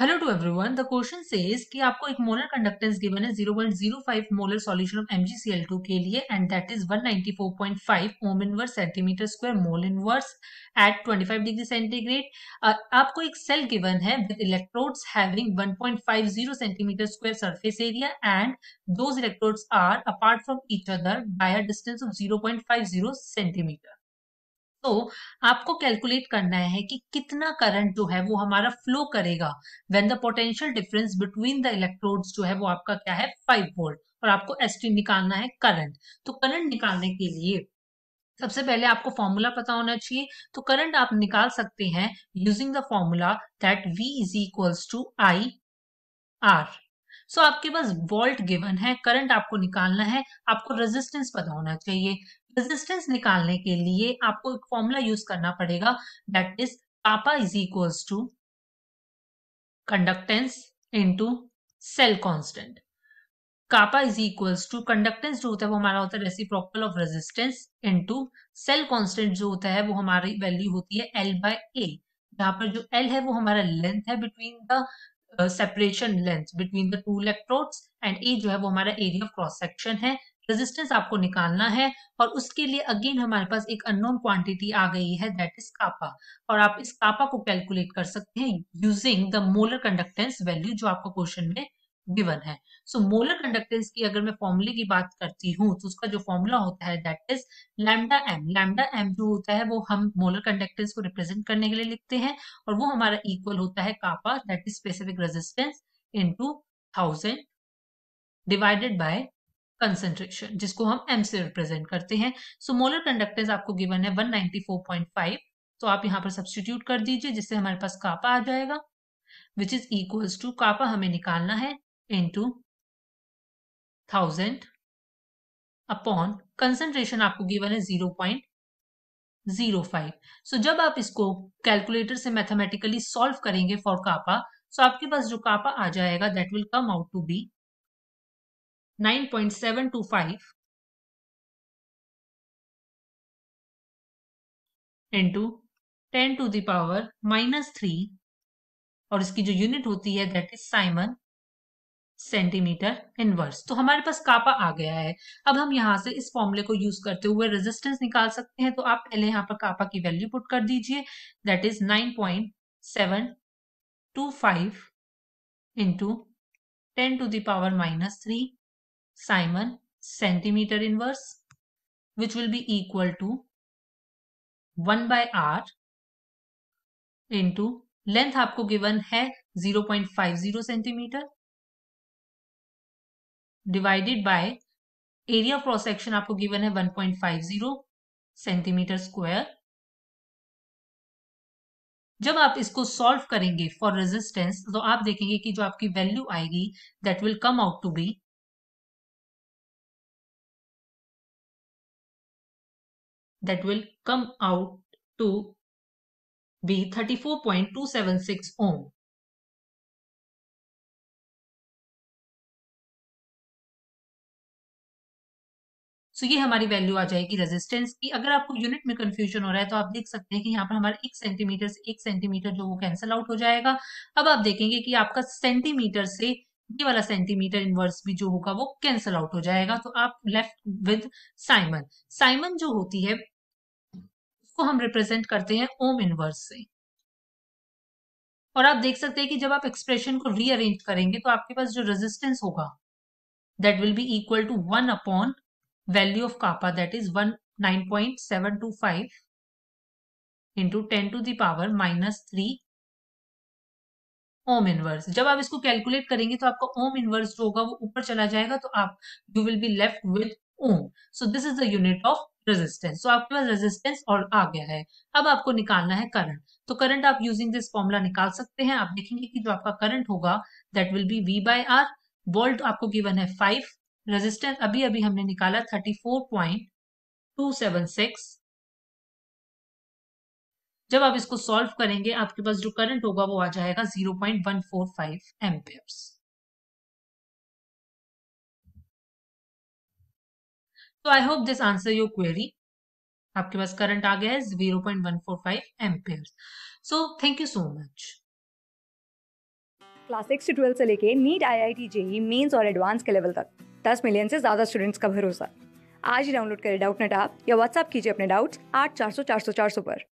Hello to everyone the question says कि आपको एक मोलर कंडक्टेंस गिवन है 0.05 मोलर सॉल्यूशन ऑफ MgCl2 के लिए and that is 194.5 ohm inverse centimetre square mole inverse at 25 degree centigrade आपको एक cell given है with electrodes having 1.50 centimetre square surface area and those electrodes are apart from each other by a distance of 0.50 centimetre तो आपको calculate करना है कि कितना current जो है वो हमारा फ्लो करेगा when the potential difference between the electrodes जो है वो आपका क्या है फाइव वोल्ट और आपको एस निकालना है करंट तो करंट निकालने के लिए सबसे पहले आपको फॉर्मूला पता होना चाहिए तो करंट आप निकाल सकते हैं using the formula that V is equals to I R so आपके पास वोल्ट गिवन है करंट आपको निकालना है आपको रेजिस्टेंस पता होना चाहिए रेजिस्टेंस निकालने के लिए आपको एक फॉर्मूला यूज करना पड़ेगा that is kappa is equals to conductance into cell constant kappa is equals to conductance जो होता है वो हमारा होता है reciprocal of resistance into cell constant जो होता है वो हमारी वैल्यू होती है एल बाय ए यहाँ पर जो एल है वो हमारा लेंथ है between the separation length between the two electrodes and A जो है वो हमारा एरिया ऑफ क्रॉस सेक्शन है रेजिस्टेंस आपको निकालना है और उसके लिए अगेन हमारे पास एक अननोन क्वांटिटी आ गई है दैट इज कापा और आप इस कापा को कैलकुलेट कर सकते हैं using the molar conductance value जो आपको क्वेश्चन में गिवन है सो मोलर कंडक्टेंस की अगर मैं फॉर्मूले की बात करती हूँ तो उसका जो फॉर्मूला होता है that is lambda M lambda M जो होता है वो हम मोलर कंडक्टेंस को रिप्रेजेंट करने के लिए लिखते हैं और वो हमारा इक्वल होता है kappa that is specific resistance into thousand divided by concentration जिसको हम एम से रिप्रेजेंट करते हैं सो मोलर कंडक्टेंस आपको गिवन है 194.5 तो आप यहाँ पर सब्सटीट्यूट कर दीजिए जिससे हमारे पास कापा आ जाएगा which is equals to kappa हमें निकालना है into thousand upon concentration आपको गिवन है zero point zero five so जब आप इसको कैलकुलेटर से मैथमेटिकली सॉल्व करेंगे फॉर कापा सो तो आपके पास जो कापा आ जाएगा that will come out to be 9.725 into ten to the power minus three और इसकी जो यूनिट होती है that is siemens centimetre inverse तो हमारे पास कापा आ गया है अब हम यहां से इस फॉर्मुले को यूज करते हुए रेजिस्टेंस निकाल सकते हैं तो आप पहले यहां पर कापा की वैल्यू पुट कर दीजिए that is nine point seven two five into ten to the power minus three Simon centimeter inverse which will be equal to 1 by r into length आपको गिवन है zero point five zero centimetre divided by area of cross section आपको given है one point five zero centimetre square जब आप इसको solve करेंगे for resistance तो आप देखेंगे कि जो आपकी वैल्यू आएगी that will come out to be that will come out to be 34.276 ohm. So so, ये हमारी वैल्यू आ जाएगी रेजिस्टेंस की अगर आपको यूनिट में कंफ्यूजन हो रहा है तो आप देख सकते हैं कि यहाँ पर हमारा एक सेंटीमीटर से एक सेंटीमीटर जो वो कैंसिल आउट हो जाएगा अब आप देखेंगे कि आपका सेंटीमीटर से ये वाला सेंटीमीटर इनवर्स भी जो होगा वो कैंसल आउट हो जाएगा तो आप लेफ्ट विद साइमन साइमन जो होती है उसको हम रिप्रेजेंट करते हैं ओम इनवर्स से और आप देख सकते हैं कि जब आप एक्सप्रेशन को रीअरेंज करेंगे तो आपके पास जो रेजिस्टेंस होगा that will be equal to one upon value of kappa that is one nine point seven two five into ten to the power minus three ohm inverse जब आप इसको कैलकुलेट करेंगे तो आपका ओम इनवर्स जो होगा वो ऊपर चला जाएगा तो आप you will be left with ohm so this is the unit of resistance तो आपके पास रेजिस्टेंस और आ गया है अब आपको निकालना है करंट तो करंट आप यूजिंग दिस फॉर्मूला निकाल सकते हैं आप देखेंगे कि जो आपका करंट होगा that will be V by R volt आपको गिवन है फाइव रेजिस्टेंस अभी अभी हमने निकाला thirty four point two seven six जब आप इसको सॉल्व करेंगे आपके पास जो करंट होगा वो आ जाएगा zero point one four five तो I hope this answer your query आपके पास करंट आ गया है zero point one four five so thank you so much class six से ट्वेल्थ से लेके NEET I I T JEE mains और एडवांस के लेवल तक दस मिलियन से ज़्यादा स्टूडेंट्स का भरोसा आज ही डाउनलोड करें डाउट नेट आप या व्हाट्सअप कीजिए अपने डाउट्स आठ चार सौ चार सौ चार सौ पर